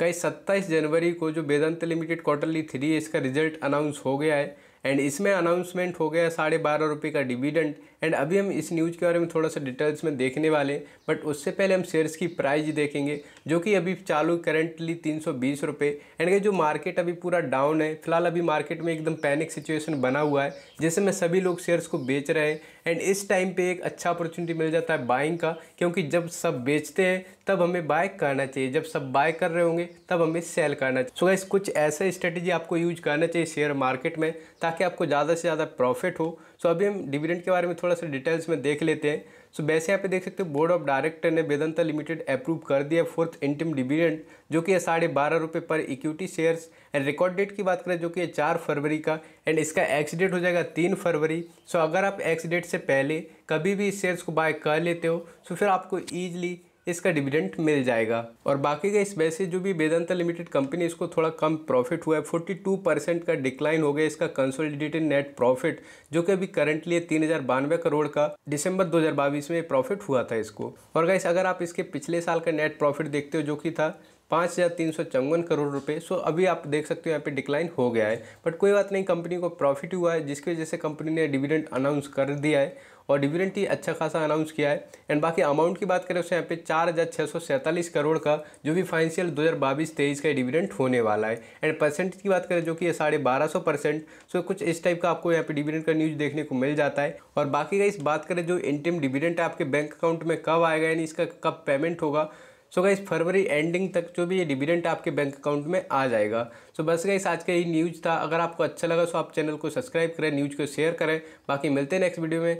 कई 27 जनवरी को जो वेदांत लिमिटेड क्वार्टरली थ्री इसका रिजल्ट अनाउंस हो गया है एंड इसमें अनाउंसमेंट हो गया साढ़े बारह रुपये का डिविडेंड एंड अभी हम इस न्यूज़ के बारे में थोड़ा सा डिटेल्स में देखने वाले हैं बट उससे पहले हम शेयर्स की प्राइस देखेंगे जो कि अभी चालू करेंटली तीन सौ बीस रुपये एंड जो मार्केट अभी पूरा डाउन है फिलहाल अभी मार्केट में एकदम पैनिक सिचुएशन बना हुआ है जैसे में सभी लोग शेयर्स को बेच रहे हैं एंड इस टाइम पे एक अच्छा अपॉर्चुनिटी मिल जाता है बाइंग का क्योंकि जब सब बेचते हैं तब हमें बाय करना चाहिए जब सब बाय कर रहे होंगे तब हमें सेल करना चाहिए सो so गाइस कुछ ऐसा स्ट्रेटेजी आपको यूज करना चाहिए शेयर मार्केट में ताकि आपको ज़्यादा से ज़्यादा प्रॉफिट हो सो so अभी हम डिविडेंड के बारे में थोड़ा सा डिटेल्स में देख लेते हैं सो वैसे यहाँ पे देख सकते हो बोर्ड ऑफ डायरेक्टर ने वेदंता लिमिटेड अप्रूव कर दिया फोर्थ इंटम डिविडेंड जो कि है साढ़े बारह रुपये पर equity shares and record date की बात करें जो कि है चार फरवरी का एंड इसका एक्स डेट हो जाएगा तीन फरवरी सो अगर आप एक्स डेट से पहले कभी भी इस शेयर्स को बाय कर लेते हो सो तो फिर आपको ईजिली इसका डिविडेंट मिल जाएगा और बाकी का इस वैसे जो भी वेदांता लिमिटेड कंपनी इसको थोड़ा कम प्रॉफिट हुआ है फोर्टी टू परसेंट का डिक्लाइन हो गया इसका कंसोलिडेटेड नेट प्रॉफिट जो कि अभी करंटली है तीन हज़ार बानवे करोड़ का दिसंबर दो हज़ार बाईस में प्रॉफिट हुआ था इसको और गाइस अगर आप इसके पिछले साल का नेट प्रॉफिट देखते हो जो कि था पाँच हज़ार तीन सौ चौवन करोड़ रुपए सो अभी आप देख सकते हो यहाँ पे डिक्लाइन हो गया है बट कोई बात नहीं कंपनी को प्रॉफिट हुआ है जिसकी वजह से कंपनी ने डिविडेंड अनाउंस कर दिया है और डिविडेंट ही अच्छा खासा अनाउंस किया है एंड बाकी अमाउंट की बात करें तो यहाँ पे चार हज़ार छः सौ सैंतालीस करोड़ का जो भी फाइनेंशियल दो हज़ार बाईस तेईस का डिविडेंट होने वाला है एंड परसेंटेज की बात करें जो कि साढ़े बारह सौ परसेंट सो कुछ इस टाइप का आपको यहाँ पे डिविडेंट का न्यूज़ देखने को मिल जाता है और बाकी का इस बात करें जो इंटीम डिविडेंट आपके बैंक अकाउंट में कब आएगा यानी इसका कब पेमेंट होगा सो गई फरवरी एंडिंग तक जो भी ये डिविडेंट आपके बैंक अकाउंट में आ जाएगा सो बस गई आज का ये न्यूज़ था अगर आपको अच्छा लगा तो आप चैनल को सब्सक्राइब करें न्यूज़ को शेयर करें बाकी मिलते हैं नेक्स्ट वीडियो में